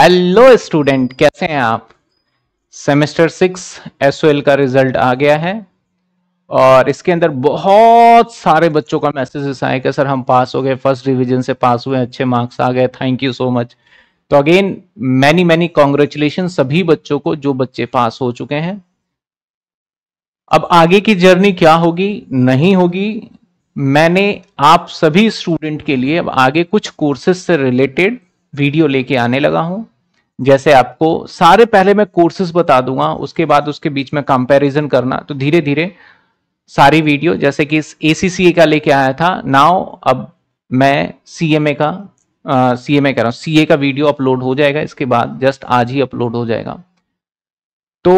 hello student कैसे हैं आप सेमेस्टर सिक्स एस का रिजल्ट आ गया है और इसके अंदर बहुत सारे बच्चों का मैसेजेस आए कि सर हम पास हो गए फर्स्ट रिवीजन से पास हुए अच्छे मार्क्स आ गए थैंक यू सो मच तो अगेन मैनी मैनी कॉन्ग्रेचुलेशन सभी बच्चों को जो बच्चे पास हो चुके हैं अब आगे की जर्नी क्या होगी नहीं होगी मैंने आप सभी स्टूडेंट के लिए अब आगे कुछ कोर्सेज से रिलेटेड वीडियो लेके आने लगा हूं जैसे आपको सारे पहले मैं कोर्सेज बता दूंगा उसके बाद उसके बीच में कंपैरिजन करना तो धीरे धीरे सारी वीडियो जैसे कि ए का लेके आया था नाव अब मैं सी का सी एम ए कर रहा हूँ सी का वीडियो अपलोड हो जाएगा इसके बाद जस्ट आज ही अपलोड हो जाएगा तो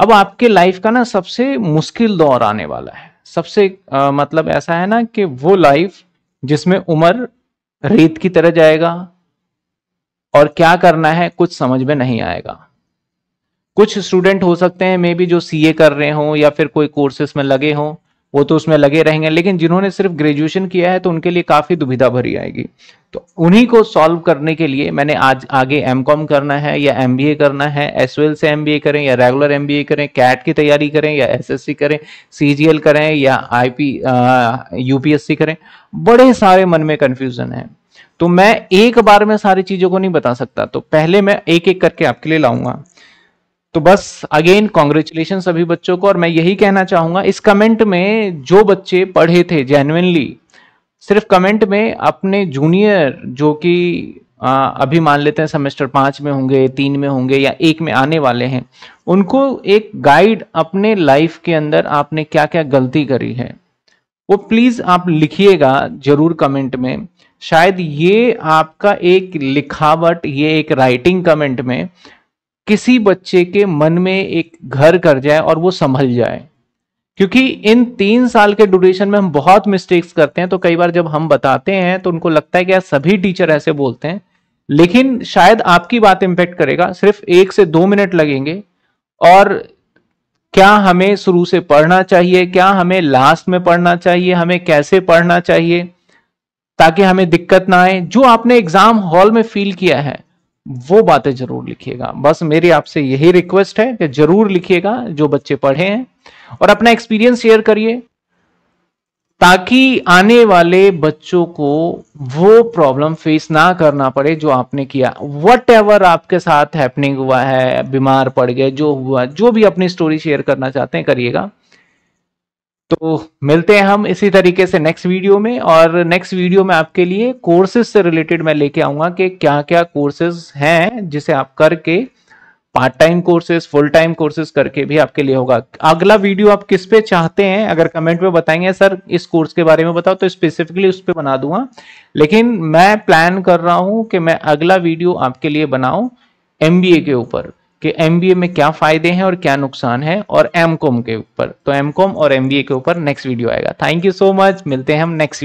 अब आपके लाइफ का ना सबसे मुश्किल दौर आने वाला है सबसे आ, मतलब ऐसा है ना कि वो लाइफ जिसमें उम्र रेत की तरह जाएगा और क्या करना है कुछ समझ में नहीं आएगा कुछ स्टूडेंट हो सकते हैं मे बी जो सीए कर रहे हों या फिर कोई कोर्सेस में लगे हों वो तो उसमें लगे रहेंगे लेकिन जिन्होंने सिर्फ ग्रेजुएशन किया है तो उनके लिए काफ़ी दुविधा भरी आएगी तो उन्हीं को सॉल्व करने के लिए मैंने आज आगे एम करना है या एमबीए करना है एस से एमबीए करें या रेगुलर एमबीए करें कैट की तैयारी करें या एसएससी करें सी करें या आईपी यूपीएससी uh, करें बड़े सारे मन में कन्फ्यूज़न है तो मैं एक बार में सारी चीजों को नहीं बता सकता तो पहले मैं एक एक करके आपके लिए लाऊंगा तो बस अगेन कॉन्ग्रेचुलेशन सभी बच्चों को और मैं यही कहना चाहूंगा इस कमेंट में जो बच्चे पढ़े थे जेन्युनली सिर्फ कमेंट में अपने जूनियर जो कि अभी मान लेते हैं सेमेस्टर पांच में होंगे तीन में होंगे या एक में आने वाले हैं उनको एक गाइड अपने लाइफ के अंदर आपने क्या क्या गलती करी है वो प्लीज आप लिखिएगा जरूर कमेंट में शायद ये आपका एक लिखावट ये एक राइटिंग कमेंट में किसी बच्चे के मन में एक घर कर जाए और वो संभल जाए क्योंकि इन तीन साल के ड्यूरेशन में हम बहुत मिस्टेक्स करते हैं तो कई बार जब हम बताते हैं तो उनको लगता है कि यार सभी टीचर ऐसे बोलते हैं लेकिन शायद आपकी बात इम्पेक्ट करेगा सिर्फ एक से दो मिनट लगेंगे और क्या हमें शुरू से पढ़ना चाहिए क्या हमें लास्ट में पढ़ना चाहिए हमें कैसे पढ़ना चाहिए ताकि हमें दिक्कत ना आए जो आपने एग्जाम हॉल में फील किया है वो बातें जरूर लिखिएगा बस मेरी आपसे यही रिक्वेस्ट है कि जरूर लिखिएगा जो बच्चे पढ़े हैं और अपना एक्सपीरियंस शेयर करिए ताकि आने वाले बच्चों को वो प्रॉब्लम फेस ना करना पड़े जो आपने किया वट एवर आपके साथ हैपनिंग हुआ है बीमार पड़ गए जो हुआ जो भी अपनी स्टोरी शेयर करना चाहते हैं करिएगा तो मिलते हैं हम इसी तरीके से नेक्स्ट वीडियो में और नेक्स्ट वीडियो में आपके लिए कोर्सेज से रिलेटेड मैं लेके आऊंगा कि क्या क्या कोर्सेज हैं जिसे आप करके part time courses full time courses करके भी आपके लिए होगा अगला वीडियो आप किस पे चाहते हैं अगर कमेंट में बताएंगे सर इस कोर्स के बारे में बताओ तो स्पेसिफिकली उस पर बना दूंगा लेकिन मैं प्लान कर रहा हूं कि मैं अगला वीडियो आपके लिए बनाऊ एम के ऊपर कि एम में क्या फायदे हैं और क्या नुकसान है और एम के ऊपर तो एम और एम के ऊपर नेक्स्ट वीडियो आएगा थैंक यू सो मच मिलते हैं हम नेक्स्ट